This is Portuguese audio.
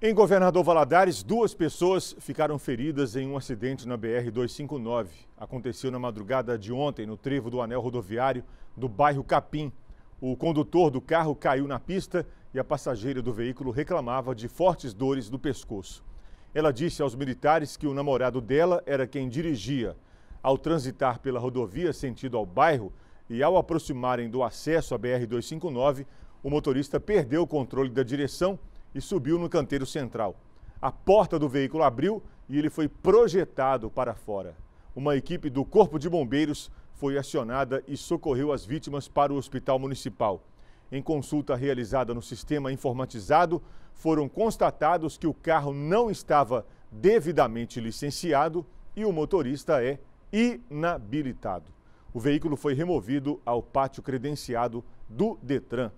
Em Governador Valadares, duas pessoas ficaram feridas em um acidente na BR-259. Aconteceu na madrugada de ontem, no trevo do anel rodoviário do bairro Capim. O condutor do carro caiu na pista e a passageira do veículo reclamava de fortes dores no pescoço. Ela disse aos militares que o namorado dela era quem dirigia. Ao transitar pela rodovia sentido ao bairro e ao aproximarem do acesso à BR-259, o motorista perdeu o controle da direção e subiu no canteiro central. A porta do veículo abriu e ele foi projetado para fora. Uma equipe do Corpo de Bombeiros foi acionada e socorreu as vítimas para o Hospital Municipal. Em consulta realizada no sistema informatizado, foram constatados que o carro não estava devidamente licenciado e o motorista é inabilitado. O veículo foi removido ao pátio credenciado do Detran.